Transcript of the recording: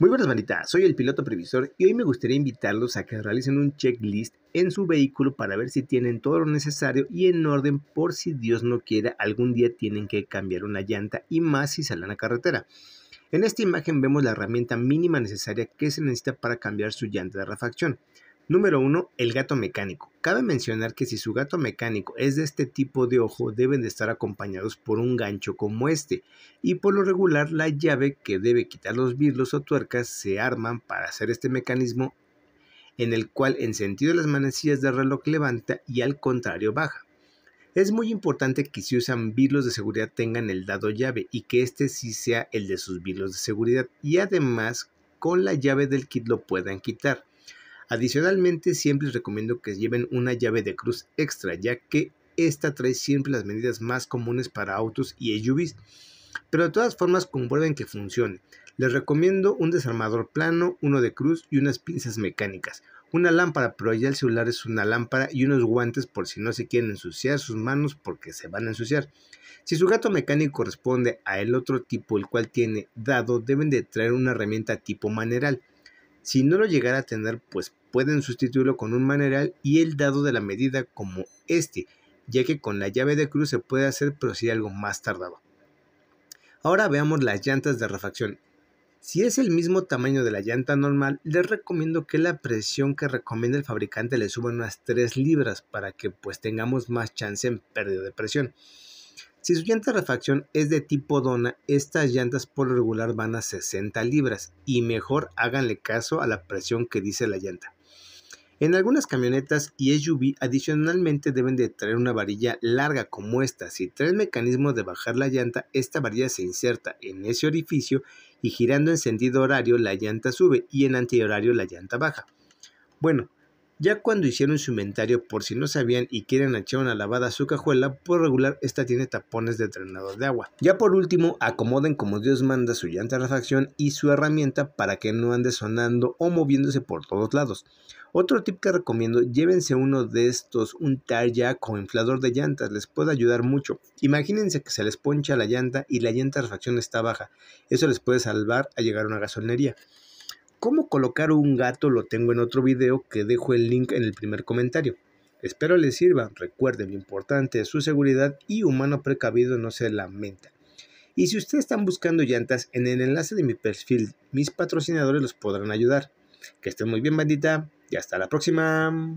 Muy buenas manitas, soy el piloto previsor y hoy me gustaría invitarlos a que realicen un checklist en su vehículo para ver si tienen todo lo necesario y en orden por si Dios no quiera algún día tienen que cambiar una llanta y más si salen a carretera. En esta imagen vemos la herramienta mínima necesaria que se necesita para cambiar su llanta de refacción. Número 1. El gato mecánico. Cabe mencionar que si su gato mecánico es de este tipo de ojo, deben de estar acompañados por un gancho como este. Y por lo regular, la llave que debe quitar los birlos o tuercas se arman para hacer este mecanismo en el cual en sentido de las manecillas del reloj levanta y al contrario baja. Es muy importante que si usan birlos de seguridad tengan el dado llave y que este sí sea el de sus birlos de seguridad y además con la llave del kit lo puedan quitar. Adicionalmente, siempre les recomiendo que lleven una llave de cruz extra, ya que esta trae siempre las medidas más comunes para autos y SUVs, pero de todas formas comprueben que funcione. Les recomiendo un desarmador plano, uno de cruz y unas pinzas mecánicas. Una lámpara, pero ya el celular es una lámpara y unos guantes por si no se quieren ensuciar sus manos porque se van a ensuciar. Si su gato mecánico corresponde a el otro tipo el cual tiene dado, deben de traer una herramienta tipo maneral. Si no lo llegara a tener, pues pueden sustituirlo con un maneral y el dado de la medida como este, ya que con la llave de cruz se puede hacer pero si algo más tardado. Ahora veamos las llantas de refacción. Si es el mismo tamaño de la llanta normal, les recomiendo que la presión que recomienda el fabricante le suba unas 3 libras para que pues tengamos más chance en pérdida de presión. Si su llanta de refacción es de tipo dona, estas llantas por regular van a 60 libras y mejor háganle caso a la presión que dice la llanta. En algunas camionetas y SUV adicionalmente deben de traer una varilla larga como esta. Si trae el mecanismo de bajar la llanta, esta varilla se inserta en ese orificio y girando en sentido horario la llanta sube y en antihorario la llanta baja. Bueno, ya cuando hicieron su inventario, por si no sabían y quieren echar una lavada a su cajuela, por regular esta tiene tapones de drenador de agua. Ya por último, acomoden como Dios manda su llanta de refacción y su herramienta para que no ande sonando o moviéndose por todos lados. Otro tip que recomiendo, llévense uno de estos, un ya con inflador de llantas, les puede ayudar mucho. Imagínense que se les poncha la llanta y la llanta de refacción está baja. Eso les puede salvar a llegar a una gasolinería. Cómo colocar un gato lo tengo en otro video que dejo el link en el primer comentario. Espero les sirva, recuerden lo importante es su seguridad y humano precavido no se lamenta. Y si ustedes están buscando llantas, en el enlace de mi perfil mis patrocinadores los podrán ayudar. Que estén muy bien bandita y hasta la próxima.